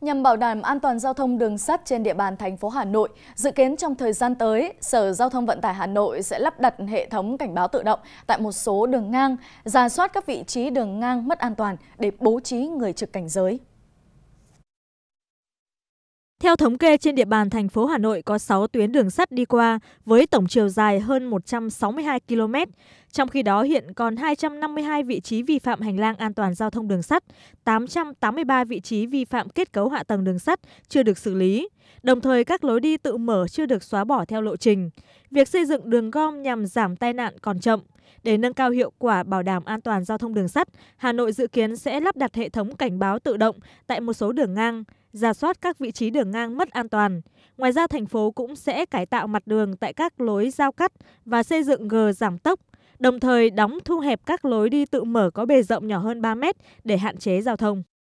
Nhằm bảo đảm an toàn giao thông đường sắt trên địa bàn thành phố Hà Nội, dự kiến trong thời gian tới, Sở Giao thông Vận tải Hà Nội sẽ lắp đặt hệ thống cảnh báo tự động tại một số đường ngang, ra soát các vị trí đường ngang mất an toàn để bố trí người trực cảnh giới. Theo thống kê trên địa bàn thành phố Hà Nội có 6 tuyến đường sắt đi qua với tổng chiều dài hơn 162 km, trong khi đó hiện còn 252 vị trí vi phạm hành lang an toàn giao thông đường sắt, 883 vị trí vi phạm kết cấu hạ tầng đường sắt chưa được xử lý, đồng thời các lối đi tự mở chưa được xóa bỏ theo lộ trình. Việc xây dựng đường gom nhằm giảm tai nạn còn chậm, để nâng cao hiệu quả bảo đảm an toàn giao thông đường sắt, Hà Nội dự kiến sẽ lắp đặt hệ thống cảnh báo tự động tại một số đường ngang, ra soát các vị trí đường ngang mất an toàn. Ngoài ra, thành phố cũng sẽ cải tạo mặt đường tại các lối giao cắt và xây dựng gờ giảm tốc, đồng thời đóng thu hẹp các lối đi tự mở có bề rộng nhỏ hơn ba mét để hạn chế giao thông.